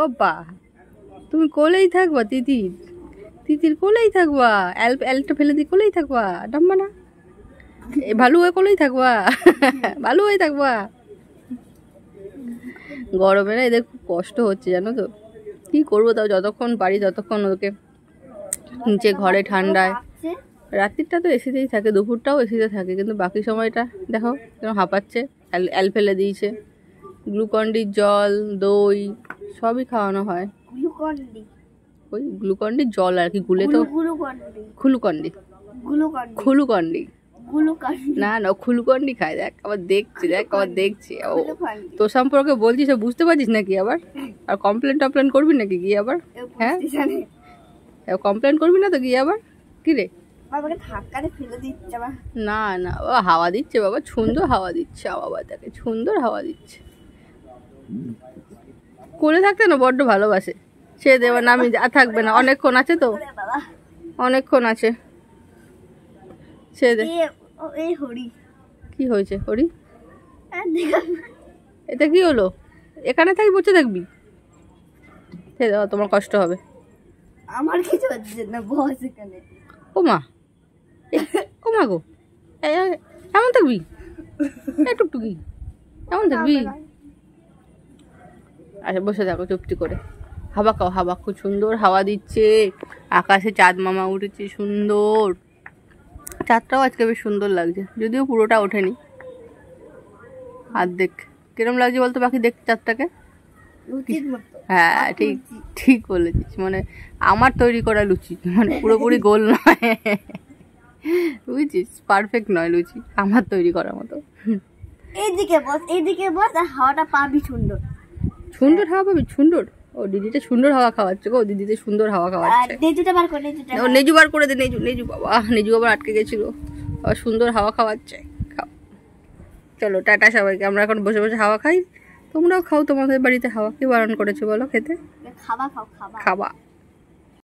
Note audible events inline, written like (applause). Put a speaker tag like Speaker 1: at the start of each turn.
Speaker 1: ও বা তুমি কোলেই থাকবা তিতির তিতির কোলেই থাকবা অ্যাল্প অ্যালটা ফেলে দিয়ে কোলেই থাকবা ডাম্বা না ভালো হয়ে কোলেই থাকবা (laughs) ভালো হয়ে থাকবা গরমে না এদের খুব কষ্ট হচ্ছে জানো তো কী করবো তাও যতক্ষণ পারি ততক্ষণ ওকে নিচে ঘরে ঠান্ডায় রাত্রিটা তো এসিতেই থাকে দুপুরটাও এসিতে থাকে কিন্তু বাকি সময়টা দেখো কেন হাঁপাচ্ছে অ্যাল ফেলে দিয়েছে গ্লুকন্ডির জল দই সবই খাওয়ানো হয় ওই গ্লুকন্ডি জল আর কি গুলে তো খুলুকন্ডি খুলুকন্ডি না না খুলুকন্ডি খায় দেখ আবার দেখছি দেখ আবার দেখছি তো সম্পর্কে বলছিস বুঝতে পারছিস নাকি আবার আর কমপ্লেন টমপ্লেন করবি নাকি গিয়ে আবার হ্যাঁ কমপ্লেন করবি না তো গিয়ে আবার কি রে না না ও হাওয়া দিচ্ছে বাবা সুন্দর হাওয়া দিচ্ছে বাবা তাকে সুন্দর হাওয়া দিচ্ছে কোলে থাকতে না বড্ড ভালোবাসে সে দেবার নামি আর থাকবে না অনেকক্ষণ আছে তো অনেকক্ষণ আছে সে দে কি হয়েছে হরি এটা কি হলো এখানে থাকি বসে থাকবি সে দেওয়া তোমার কষ্ট হবে আমার কিছু হচ্ছে না গো এমন থাকবি টুকটুকি কেমন থাকবি আচ্ছা বসে থাকো চুপটি করে হাওয়া খাও হাওয়া খুব সুন্দর হাওয়া দিচ্ছে আকাশে চাঁদ মামা উঠেছে সুন্দর চাঁদটাও আজকে বেশ সুন্দর লাগছে যদিও পুরোটা ওঠেনি আর দেখ কিরম লাগছে বলতো বাকি দেখ চাঁদটাকে হ্যাঁ ঠিক ঠিক বলেছিস মানে আমার তৈরি করা লুচি মানে পুরোপুরি গোল নয় বুঝছিস পারফেক্ট নয় লুচি আমার তৈরি করার মতো এইদিকে বস এইদিকে বস আর হাওয়াটা পাবি সুন্দর সুন্দর হাওয়া পাবি সুন্দর ও দিদিটা সুন্দর হাওয়া খাওয়াচ্ছে গো দিদিতে সুন্দর হাওয়া খাওয়াচ্ছে বার করে ও নেজু বার করে দে নেজু নেজু বাবা নেজু আবার আটকে গেছিল আবার সুন্দর হাওয়া খাওয়াচ্ছে খাও চলো টাটা সবাইকে আমরা এখন বসে বসে হাওয়া খাই তোমরাও খাও তোমাদের বাড়িতে হাওয়া কি বারণ করেছে বলো খেতে খাওয়া খাও খাওয়া খাওয়া